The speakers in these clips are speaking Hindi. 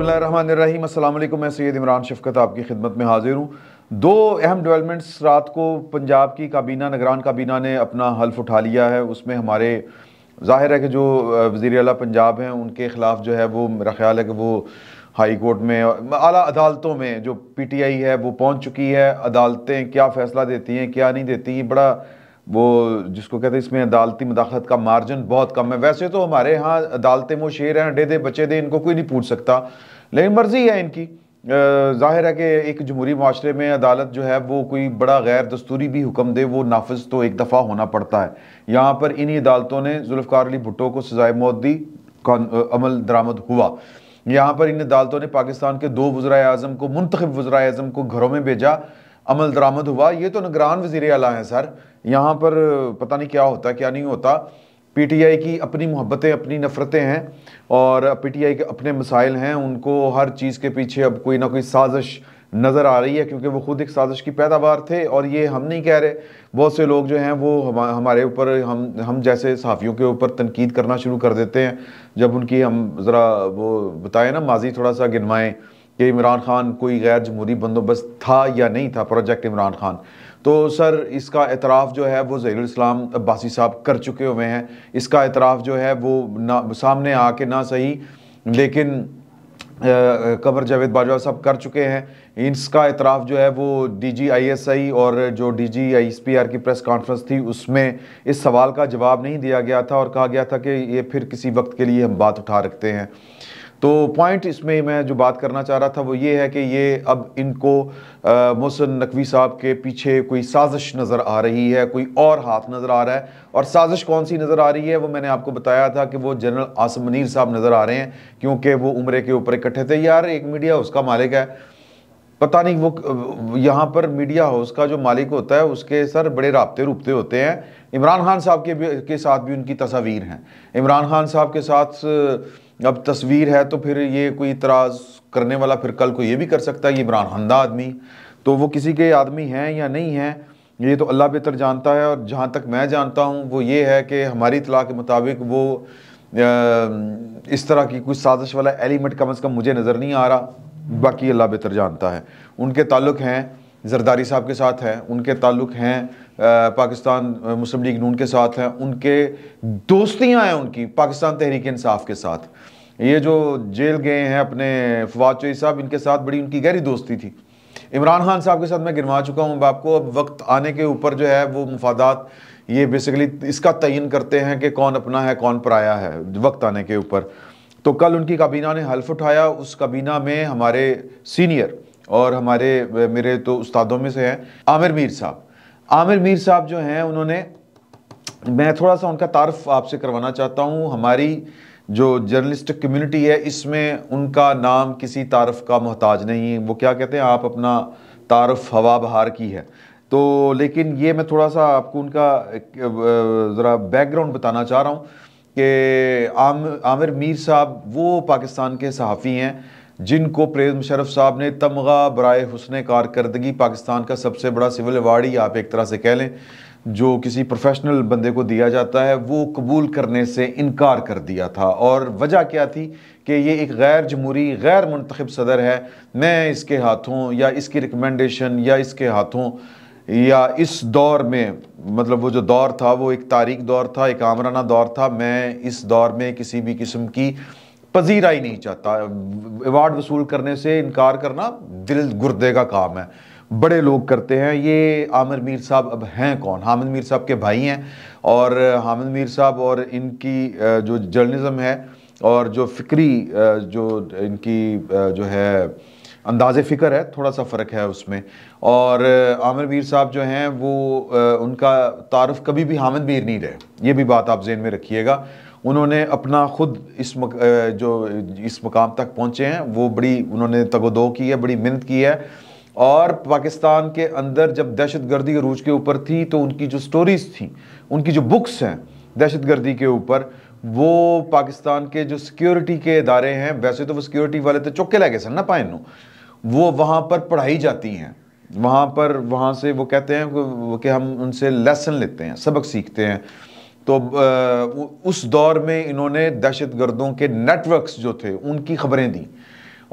बसमीम अल्लाम मैं सैद इमरान शफकत आपकी खिदमत में हाजिर हूँ दो अहम डेवलपमेंट्स रात को पंजाब की काबीना नगरान काबीना ने अपना हल्फ उठा लिया है उसमें हमारे जाहिर है कि जो वज़ी अल पंजाब हैं उनके ख़िलाफ़ जो है वो मेरा ख्याल है कि वो हाई कोर्ट में अली अदालतों में जो पी टी आई है वो पहुँच चुकी है अदालतें क्या फ़ैसला देती हैं क्या नहीं देती हैं बड़ा वो जिसको कहते हैं इसमें अदालती मुदाखलत का मार्जिन बहुत कम है वैसे तो हमारे यहाँ अदालतें वो शेर हैं डे दे बचे दे इनको कोई नहीं पूछ सकता लेकिन मर्जी है इनकी जाहिर है कि एक जमहूरी माशरे में अदालत जो है वो कोई बड़ा गैर दस्तूरी भी हुक्म दे वो नाफज तो एक दफ़ा होना पड़ता है यहाँ पर इन्हीं अदालतों ने जुल्फकार अली भुट्टो को सजाए मौत दी अमल दरामद हुआ यहाँ पर इन अदालतों ने पाकिस्तान के दो वज्रा अजम को मुंतब वज्रा अजम को घरों में भेजा अमल दरामद हुआ ये तो निगरान वजीर अला हैं सर यहाँ पर पता नहीं क्या होता क्या नहीं होता पी टी आई की अपनी मोहब्बतें अपनी नफ़रतें हैं और पी टी आई के अपने मसाइल हैं उनको हर चीज़ के पीछे अब कोई ना कोई साजिश नज़र आ रही है क्योंकि वो ख़ुद एक साजिश की पैदावार थे और ये हम नहीं कह रहे बहुत से लोग जो हैं वो हम, हमारे ऊपर हम हम जैसे सहाफ़ियों के ऊपर तनकीद करना शुरू कर देते हैं जब उनकी हम ज़रा वो बताएं ना माजी थोड़ा सा गिनवाएँ कि इमरान खान कोई गैर जमहूरी बंदोबस्त था या नहीं था प्रोजेक्ट इमरान खान तो सर इसका एतराफ़ जो है वो ज़हीलाम अब्बासी साहब कर चुके हुए हैं इसका एतराफ़ जो है वो ना सामने आके ना सही लेकिन कंवर जावेद बाजवा साहब कर चुके हैं इसका एतराफ़ जो है वो D G I S I और जो D G I S P R की प्रेस कॉन्फ्रेंस थी उसमें इस सवाल का जवाब नहीं दिया गया था और कहा गया था कि ये फिर किसी वक्त के लिए हम बात उठा रखते हैं तो पॉइंट इसमें मैं जो बात करना चाह रहा था वो ये है कि ये अब इनको मोहसन नकवी साहब के पीछे कोई साजिश नज़र आ रही है कोई और हाथ नज़र आ रहा है और साजिश कौन सी नज़र आ रही है वो मैंने आपको बताया था कि वो जनरल आसम मनीर साहब नज़र आ रहे हैं क्योंकि वो उम्र के ऊपर इकट्ठे थे यार एक मीडिया उसका मालिक है पता नहीं वो यहाँ पर मीडिया हाउस का जो मालिक होता है उसके सर बड़े रबते रुबते होते हैं इमरान खान साहब के के साथ भी उनकी तस्वीर हैं इमरान खान साहब के साथ अब तस्वीर है तो फिर ये कोई इतराज़ करने वाला फिर कल को ये भी कर सकता है ये हंदा आदमी तो वो किसी के आदमी हैं या नहीं हैं ये तो अल्लाह बेहतर जानता है और जहाँ तक मैं जानता हूँ वो ये है कि हमारी इतला के मुताबिक वो इस तरह की कुछ साजिश वाला एलिमेंट कम अज़ कम मुझे नज़र नहीं आ रहा बाकी अल्लाह बेहतर जानता है उनके ताल्लुक़ हैं जरदारी साहब के साथ हैं उनके ताल्लुक़ हैं पाकिस्तान मुस्लिम लीग नून के साथ हैं उनके दोस्तियाँ हैं उनकी पाकिस्तान तहरीक इंसाफ के साथ ये जो जेल गए हैं अपने फवाद चौधरी साहब इनके साथ बड़ी उनकी गहरी दोस्ती थी इमरान खान साहब के साथ मैं गिनवा चुका हूँ आपको अब वक्त आने के ऊपर जो है वो मफादात ये बेसिकली इसका तयन करते हैं कि कौन अपना है कौन पराया है वक्त आने के ऊपर तो कल उनकी काबीना ने हल्फ उठाया उस काबीना में हमारे सीनियर और हमारे मेरे तो उस्तादों में से हैं आमिर मीर साहब आमिर मीर साहब जो हैं उन्होंने मैं थोड़ा सा उनका तारफ़ आपसे करवाना चाहता हूँ हमारी जो जर्नलिस्ट कम्युनिटी है इसमें उनका नाम किसी तारफ़ का मोहताज नहीं है वो क्या कहते हैं आप अपना तारफ़ हवा बहार की है तो लेकिन ये मैं थोड़ा सा आपको उनका ज़रा बैकग्राउंड बताना चाह रहा हूँ कि आम आमिर मीर साहब वो पाकिस्तान के सहाफ़ी हैं जिनको प्रेम मुशरफ साहब ने तमगा बरए हसन कारदगी पाकिस्तान का सबसे बड़ा सिविल अवार्ड ही आप एक तरह से कह लें जो किसी प्रोफेशनल बंदे को दिया जाता है वो कबूल करने से इनकार कर दिया था और वजह क्या थी कि ये एक गैर जमहूरी गैर मंतखब सदर है मैं इसके हाथों या इसकी रिकमेंडेशन या इसके हाथों या इस दौर में मतलब वो जो दौर था वो एक तारीख दौर था एक आमराना दौर था मैं इस दौर में किसी भी किस्म की पजीरा ही नहीं चाहता अवार्ड वसूल करने से इनकार करना दिल गुर्दे का काम है बड़े लोग करते हैं ये आमिर मीर साहब अब हैं कौन हामिद मीर साहब के भाई हैं और हामिद मीर साहब और इनकी जो जर्नलिज़म है और जो फिक्री जो इनकी जो है अंदाज़ फ़िक्र है थोड़ा सा फ़र्क है उसमें और आमिर मीर साहब जो हैं वो उनका तारफ़ कभी भी हामिद मीर नहीं रहे ये भी बात आप जेन में रखिएगा उन्होंने अपना खुद इस मक, जो इस मकाम तक पहुँचे हैं वो बड़ी उन्होंने तगोदो की है बड़ी मेहनत की है और पाकिस्तान के अंदर जब दहशत गर्दी रूज के ऊपर थी तो उनकी जो स्टोरीज़ थी उनकी जो बुक्स हैं दहशत गर्दी के ऊपर वो पाकिस्तान के जो सिक्योरिटी के इदारे हैं वैसे तो वो सिक्योरिटी वाले तो चौके लगे सन ना पाए नो वो वहाँ पर पढ़ाई जाती हैं वहाँ पर वहाँ से वो कहते हैं कि हम उनसे लेसन लेते हैं सबक सीखते हैं तो उस दौर में इन्होंने दहशत गर्दों के नेटवर्क्स जो थे उनकी खबरें दी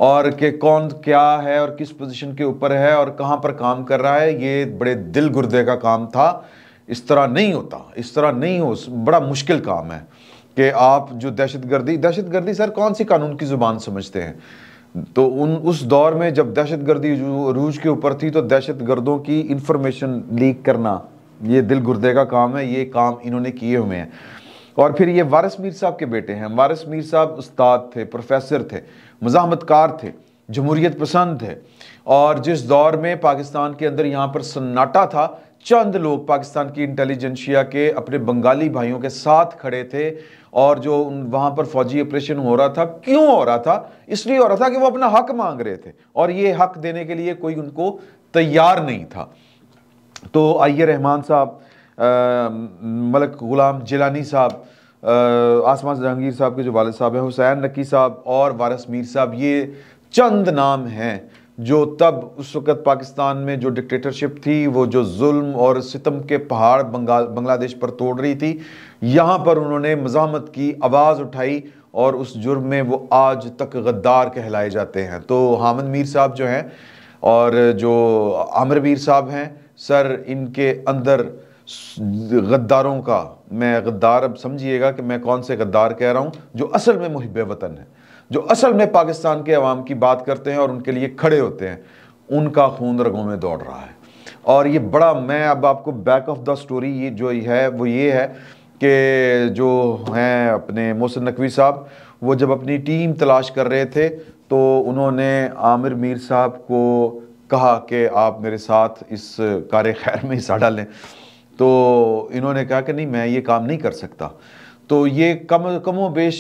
और कि कौन क्या है और किस पोजीशन के ऊपर है और कहाँ पर काम कर रहा है ये बड़े दिल गुर्दे का काम था इस तरह नहीं होता इस तरह नहीं हो बड़ा मुश्किल काम है कि आप जो दहशत गर्दी दहशत गर्दी सर कौन सी कानून की ज़ुबान समझते हैं तो उन उस दौर में जब दहशत गर्दी रूज के ऊपर थी तो दहशत गर्दों की इंफॉर्मेशन लीक करना ये दिल गुर्दे का काम है ये काम इन्होंने किए हुए हैं और फिर ये वारस मीर साहब के बेटे हैं वारस मीर साहब उस्ताद थे प्रोफेसर थे मज़ामतकार थे जमहूरियत पसंद थे और जिस दौर में पाकिस्तान के अंदर यहाँ पर सन्नाटा था चंद लोग पाकिस्तान की इंटेलिजेंशिया के अपने बंगाली भाइयों के साथ खड़े थे और जो वहाँ पर फौजी ऑपरेशन हो रहा था क्यों हो रहा था इसलिए हो रहा था कि वो अपना हक मांग रहे थे और ये हक देने के लिए कोई उनको तैयार नहीं था तो आइए रहमान साहब मलक ग़ुलाम जिलानी साहब आसमान जहांगीर साहब के जो वाल साहब हैं हुसैन नकी साहब और वारस मीर साहब ये चंद नाम हैं जो तब उस वक़्त पाकिस्तान में जो डिक्टेटरशिप थी वो जो जुल्म और सितम के पहाड़ बंगाल बांग्लादेश पर तोड़ रही थी यहाँ पर उन्होंने मजामत की आवाज़ उठाई और उस जुर्म में वो आज तक गद्दार कहलाए जाते हैं तो हामिद मीर साहब जो हैं और जो आमिर मीर साहब हैं सर इनके अंदर गद्दारों का मैं गद्दार अब समझिएगा कि मैं कौन से गद्दार कह रहा हूँ जो असल में मुहब वतन है जो असल में पाकिस्तान के अवाम की बात करते हैं और उनके लिए खड़े होते हैं उनका खून रगों में दौड़ रहा है और ये बड़ा मैं अब आपको बैक ऑफ द स्टोरी ये जो है वो ये है कि जो हैं अपने मोहसिन नकवी साहब वो जब अपनी टीम तलाश कर रहे थे तो उन्होंने आमिर मीर साहब को कहा कि आप मेरे साथ इस कार्य खैर में हिस्सा डालें तो इन्होंने कहा कि नहीं मैं ये काम नहीं कर सकता तो ये कम कमो बेश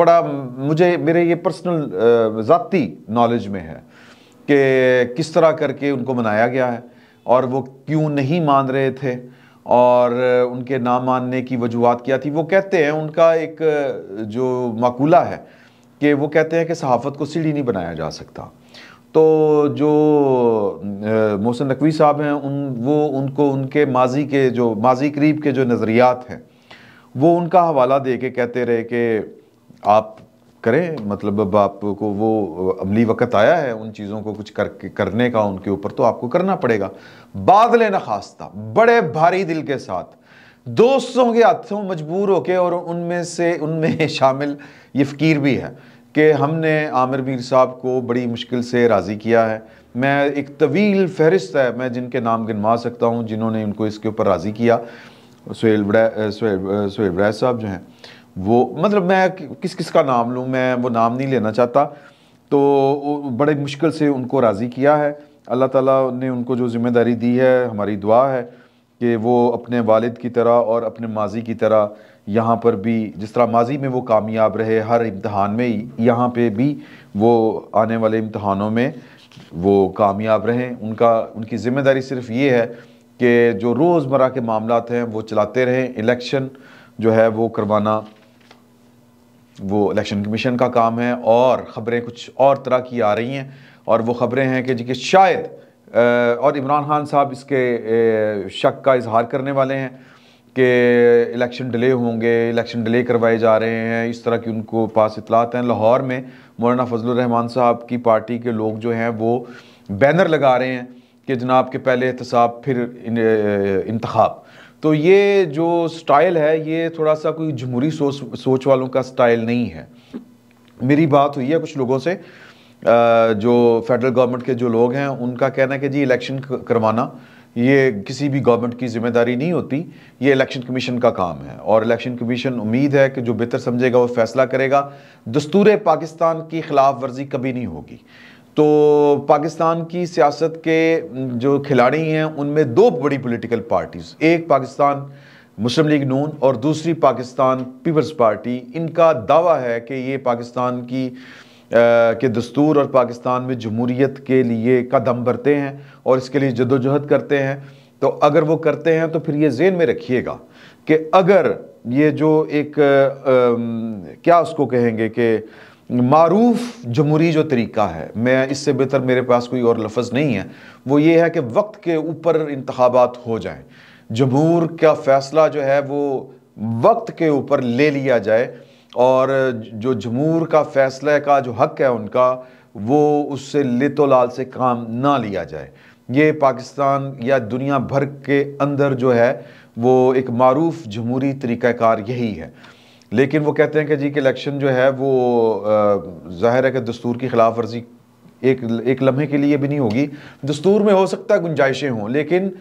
बड़ा मुझे मेरे ये पर्सनल ज़ाती नॉलेज में है कि किस तरह करके उनको मनाया गया है और वो क्यों नहीं मान रहे थे और उनके ना मानने की वजूहत क्या थी वो कहते हैं उनका एक जो मकूला है कि वो कहते हैं कि सहाफ़त को सीढ़ी नहीं बनाया जा सकता तो जो मोहसिन नकवी साहब हैं उन वो उनको उनके माजी के जो माजी करीब के जो नज़रियात हैं वो उनका हवाला दे के कहते रहे कि आप करें मतलब अब आपको वो अमली वक़्त आया है उन चीज़ों को कुछ कर करने का उनके ऊपर तो आपको करना पड़ेगा बादल नखास्ता खास्ता बड़े भारी दिल के साथ दोस्तों के हाथों मजबूर होके और उनमें से उनमें शामिल ये फ़कीर भी है कि हमने आमिर मीर साहब को बड़ी मुश्किल से राज़ी किया है मैं एक तवील फहरिस्त है मैं जिनके नाम गिनवा सकता हूँ जिन्होंने उनको इसके ऊपर राज़ी किया सुहेल बड़ा सुहेल बड़ा साहब जो हैं वो मतलब मैं किस किस का नाम लूँ मैं वो नाम नहीं लेना चाहता तो बड़े मुश्किल से उनको राज़ी किया है अल्लाह ताला ने उनको जो ज़िम्मेदारी दी है हमारी दुआ है कि वो अपने वालिद की तरह और अपने माजी की तरह यहाँ पर भी जिस तरह माजी में वो कामयाब रहे हर इम्तहान में यहाँ पे भी वो आने वाले इम्तहानों में वो कामयाब रहें उनका उनकी ज़िम्मेदारी सिर्फ ये है कि जो रोज़मर्रा के मामला हैं वो चलाते रहें इलेक्शन जो है वो करवाना वो इलेक्शन कमीशन का काम है और ख़बरें कुछ और तरह की आ रही हैं और वो ख़बरें हैं कि जी कि शायद और इमरान खान साहब इसके शक का इजहार करने वाले हैं कि इलेक्शन डिले होंगे इलेक्शन डिले करवाए जा रहे हैं इस तरह की उनको पास इतलात हैं लाहौर में मौलाना फजल रहमान साहब की पार्टी के लोग जो हैं वो बैनर लगा रहे हैं कि जनाब के पहले एहतसाब फिर इंतखब तो ये जो स्टाइल है ये थोड़ा सा कोई जमहूरी सोच सोच वालों का स्टाइल नहीं है मेरी बात हुई है कुछ लोगों से जो फेडरल गवर्नमेंट के जो लोग हैं उनका कहना है कि जी इलेक्शन करवाना ये किसी भी गवर्नमेंट की जिम्मेदारी नहीं होती ये इलेक्शन कमीशन का काम है और इलेक्शन कमीशन उम्मीद है कि जो बेहतर समझेगा वो फैसला करेगा दस्तूर पाकिस्तान की खिलाफ वर्जी कभी नहीं होगी तो पाकिस्तान की सियासत के जो खिलाड़ी हैं उनमें दो बड़ी पॉलिटिकल पार्टीज़ एक पाकिस्तान मुस्लिम लीग नून और दूसरी पाकिस्तान पीपल्स पार्टी इनका दावा है कि ये पाकिस्तान की के दस्तूर और पाकिस्तान में जमूरीत के लिए कदम बढ़ते हैं और इसके लिए जदोजहद करते हैं तो अगर वो करते हैं तो फिर ये जेन में रखिएगा कि अगर ये जो एक आ, आ, क्या उसको कहेंगे कि मरूफ जमहूरी जो तरीका है मैं इससे बेहतर मेरे पास कोई और लफज नहीं है वो ये है कि वक्त के ऊपर इंतबात हो जाएं जमूर का फ़ैसला जो है वो वक्त के ऊपर ले लिया जाए और जो जमूर का फैसले का जो हक है उनका वो उससे लाल से काम ना लिया जाए ये पाकिस्तान या दुनिया भर के अंदर जो है वो एक मरूफ जमहूरी तरीक़ाकार यही है लेकिन वो कहते हैं कि जी कि इलेक्शन जो है वो ज़ाहिर है कि दस्तूर की ख़िलाफ़ वर्जी एक एक लम्हे के लिए भी नहीं होगी दस्तूर में हो सकता है गुंजाइशें हों लेकिन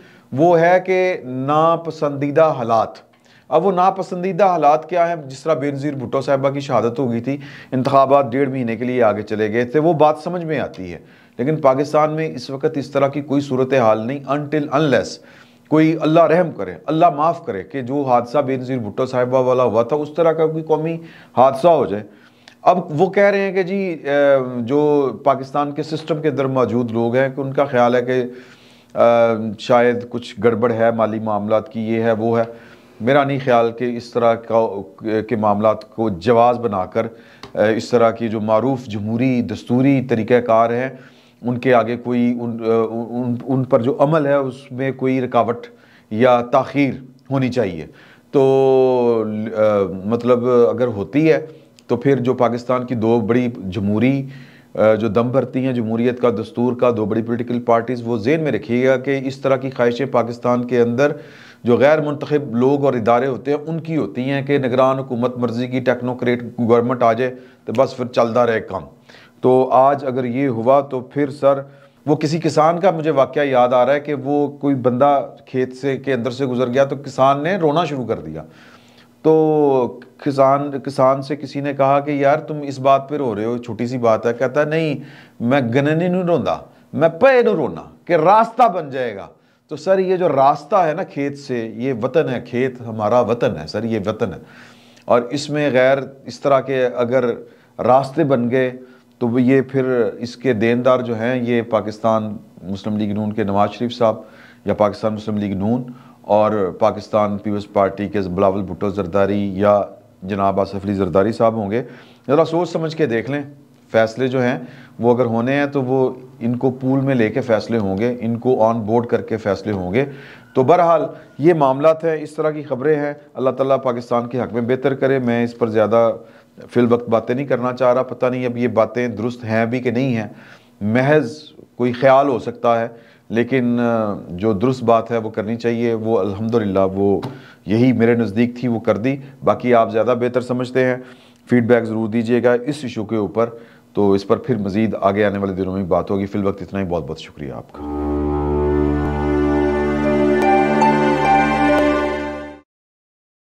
वो है कि नापसंदीदा हालात अब वो नापसंदीदा हालात क्या है जिस तरह बेनज़ीर भुट्टो साहबा की शहादत हो गई थी इंतबात डेढ़ महीने के लिए आगे चले गए थे वो बात समझ में आती है लेकिन पाकिस्तान में इस वक्त इस तरह की कोई सूरत हाल नहीं अनटिल अनलेस कोई अल्लाह रहम करे अल्लाह माफ़ करे कि जो हादसा बेनज़ीर भुट्टो साहिबा वाला हुआ था उस तरह का कोई कौमी हादसा हो जाए अब वो कह रहे हैं कि जी जो पाकिस्तान के सिस्टम के अंदर मौजूद लोग हैं कि उनका ख्याल है कि शायद कुछ गड़बड़ है माली मामला की ये है वो है मेरा नहीं ख्याल कि इस तरह का के मामला को जवाज़ बनाकर इस तरह की जो मरूफ जमहूरी दस्तूरी तरीक़ाकार हैं उनके आगे कोई उन, उन उन पर जो अमल है उसमें कोई रुकावट या तखीर होनी चाहिए तो आ, मतलब अगर होती है तो फिर जो पाकिस्तान की दो बड़ी जमहूरी जो दम भरती हैं जमहूरीत का दस्तूर का दो बड़ी पोलिटिकल पार्टीज़ वो जेन में रखिएगा कि इस तरह की ख्वाहिशें पाकिस्तान के अंदर जो गैर मुंतब लोग और इदारे होते हैं उनकी होती हैं कि निगरान हुकूमत मर्जी की टेक्नोक्रेट गवर्नमेंट आ जाए तो बस फिर चलता रहे काम तो आज अगर ये हुआ तो फिर सर वो किसी किसान का मुझे वाक़ याद आ रहा है कि वो कोई बंदा खेत से के अंदर से गुजर गया तो किसान ने रोना शुरू कर दिया तो किसान किसान से किसी ने कहा कि यार तुम इस बात पर रो रहे हो छोटी सी बात है कहता नहीं मैं गन्ने नहीं रोंदा मैं पे नहीं रोना कि रास्ता बन जाएगा तो सर ये जो रास्ता है ना खेत से ये वतन है खेत हमारा वतन है सर ये वतन है और इसमें गैर इस तरह के अगर रास्ते बन गए तो ये फिर इसके देनदार जो हैं ये पाकिस्तान मुस्लिम लीग नून के नवाज शरीफ साहब या पाकिस्तान मुस्लिम लीग नून और पाकिस्तान पीपल्स पार्टी के बिलावल भुट्टो जरदारी या जनाब आसफ अली जरदारी साहब होंगे ज़रा सोच समझ के देख लें फ़ैसले जो हैं वो अगर होने हैं तो वो इनको पूल में लेके फैसले होंगे इनको ऑन बोर्ड करके फैसले होंगे तो बहरहाल ये मामला है इस तरह की खबरें हैं अल्लाह ताला पाकिस्तान के हक में बेहतर करे मैं इस पर ज़्यादा फिल वक्त बातें नहीं करना चाह रहा पता नहीं अब ये बातें दुरुस्त हैं भी कि नहीं हैं महज कोई ख्याल हो सकता है लेकिन जो दुरुस्त बात है वो करनी चाहिए वो अल्हम्दुलिल्लाह वो यही मेरे नज़दीक थी वो कर दी बाकी आप ज़्यादा बेहतर समझते हैं फीडबैक ज़रूर दीजिएगा इस इशू के ऊपर तो इस पर फिर मज़ीद आगे आने वाले दिनों में बात होगी फ़िल वक्त इतना ही बहुत बहुत शुक्रिया आपका